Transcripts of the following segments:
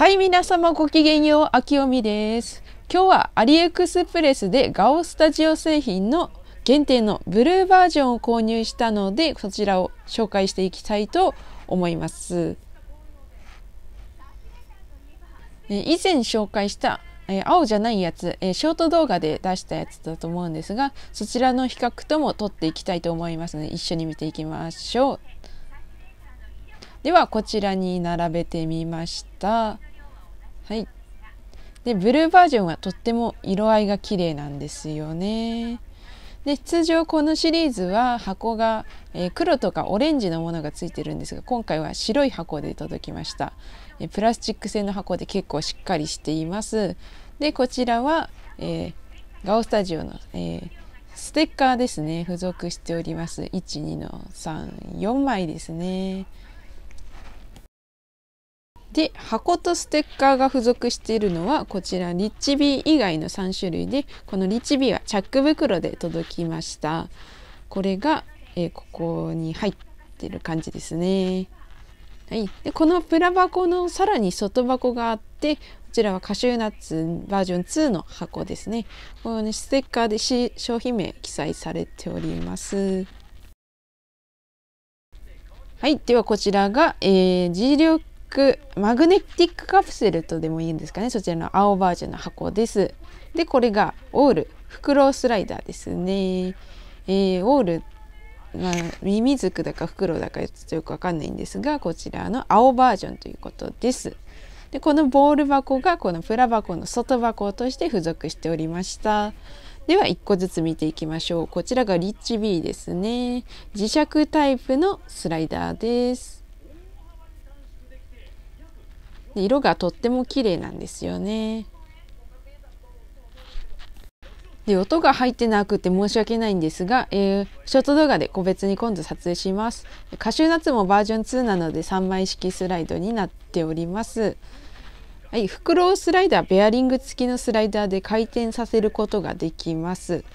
はい皆様ごきげんようあきおみです今日はアリエクスプレスでガオスタジオ製品の限定のブルーバージョンを購入したのでそちらを紹介していきたいと思います以前紹介したえ青じゃないやつ、えショート動画で出したやつだと思うんですがそちらの比較とも撮っていきたいと思いますので一緒に見ていきましょうではこちらに並べてみましたはいでブルーバージョンはとっても色合いが綺麗なんですよねで通常このシリーズは箱が、えー、黒とかオレンジのものがついてるんですが今回は白い箱で届きました、えー、プラスチック製の箱で結構しっかりしていますでこちらは、えー、ガオスタジオの、えステッカーですね付属しております12の34枚ですねで箱とステッカーが付属しているのはこちらリッチビー以外の3種類でこのリッチビーはチャック袋で届きましたこれが、えー、ここに入ってる感じですねはい、でこのプラ箱のさらに外箱があってこちらはカシューナッツバージョン2の箱ですねこの、ね、ステッカーで商品名記載されておりますはいではこちらが、えー、G ックマグネティックカプセルとでも言うんですかねそちらの青バージョンの箱ですでこれがオールフクロウスライダーですね、えー、オール、まあ、ミミズクだかフクロウだかちょっとよくわかんないんですがこちらの青バージョンということですでこのボール箱がこのプラ箱の外箱として付属しておりましたでは1個ずつ見ていきましょうこちらがリッチ B ですね磁石タイプのスライダーです色がとっても綺麗なんですよね。で音が入ってなくて申し訳ないんですが、えー、ショート動画で個別に今度撮影します。カシューナッツもバージョン2なので3枚式スライドになっております。はい、袋スライダーベアリング付きのスライダーで回転させることができます。こ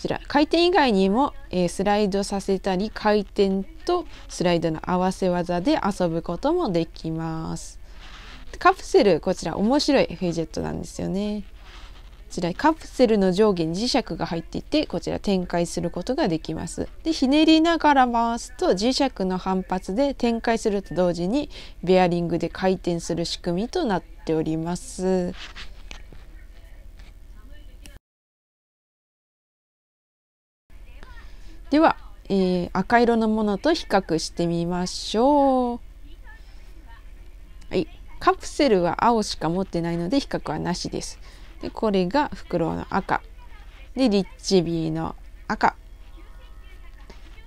ちら回転以外にも、えー、スライドさせたり回転とスライドの合わせ技で遊ぶこともできます。カプセルこちら面白いフィジェットなんですよねこちらカプセルの上下に磁石が入っていてこちら展開することができますでひねりながら回すと磁石の反発で展開すると同時にベアリングで回転する仕組みとなっておりますでは、えー、赤色のものと比較してみましょうカプセルは青しか持ってないので比較はなしです。でこれがフクロウの赤。でリッチビーの赤。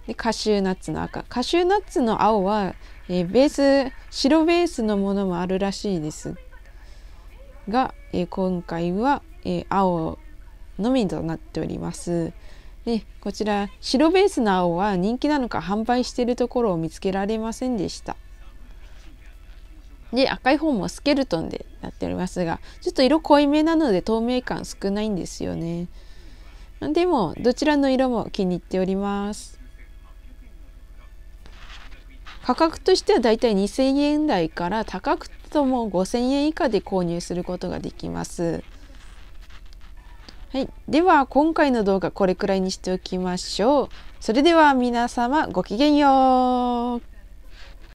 でカシューナッツの赤。カシューナッツの青は、えー、ベース白ベースのものもあるらしいですが、えー、今回は、えー、青のみとなっております。でこちら白ベースの青は人気なのか販売しているところを見つけられませんでした。で赤い方もスケルトンでなっておりますがちょっと色濃いめなので透明感少ないんですよねでもどちらの色も気に入っております価格としてはだいたい2000円台から高くとも5000円以下で購入することができますはい、では今回の動画これくらいにしておきましょうそれでは皆様ごきげんよう